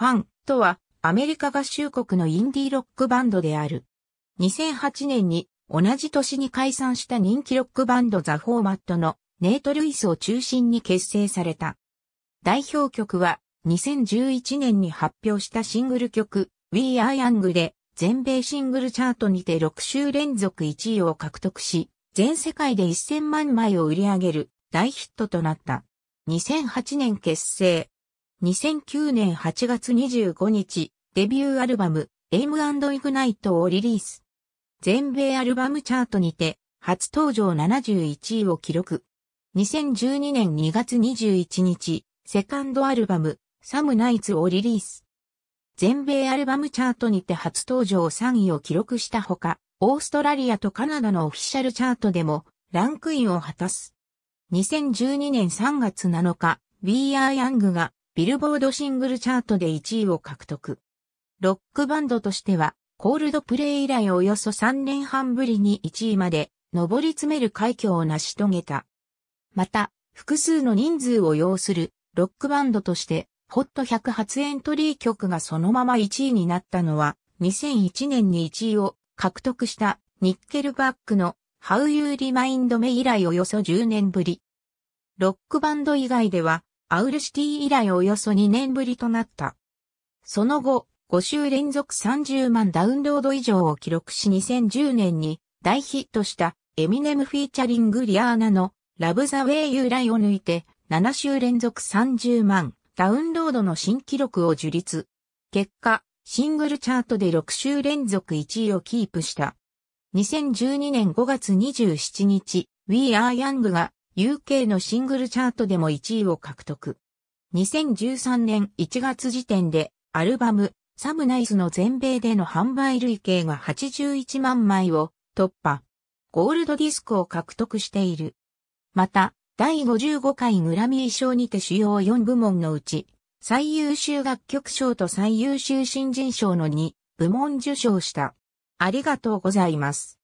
ファンとはアメリカ合衆国のインディーロックバンドである。2008年に同じ年に解散した人気ロックバンドザ・フォーマットのネイト・ルイスを中心に結成された。代表曲は2011年に発表したシングル曲 We Are Young で全米シングルチャートにて6週連続1位を獲得し、全世界で1000万枚を売り上げる大ヒットとなった。2008年結成、2009年8月25日、デビューアルバム、Aim&Ignite をリリース。全米アルバムチャートにて、初登場71位を記録。2012年2月21日、セカンドアルバム、サムナイツをリリース。全米アルバムチャートにて初登場3位を記録したほか、オーストラリアとカナダのオフィシャルチャートでも、ランクインを果たす。2012年3月7日、We Are Young がビルボードシングルチャートで1位を獲得。ロックバンドとしては、コールドプレイ以来およそ3年半ぶりに1位まで上り詰める快挙を成し遂げた。また、複数の人数を要するロックバンドとして、ホット100発エントリー曲がそのまま1位になったのは、2001年に1位を獲得したニッケルバックの How You Remind Me 以来およそ10年ぶり。ロックバンド以外では、アウルシティ以来およそ2年ぶりとなった。その後、5週連続30万ダウンロード以上を記録し2010年に大ヒットしたエミネムフィーチャリングリアーナのラブザウェイ由来を抜いて7週連続30万ダウンロードの新記録を樹立。結果、シングルチャートで6週連続1位をキープした。2012年5月27日、We Are Young が UK のシングルチャートでも1位を獲得。2013年1月時点でアルバムサムナイズの全米での販売累計が81万枚を突破。ゴールドディスクを獲得している。また、第55回グラミー賞にて主要4部門のうち、最優秀楽曲賞と最優秀新人賞の2部門受賞した。ありがとうございます。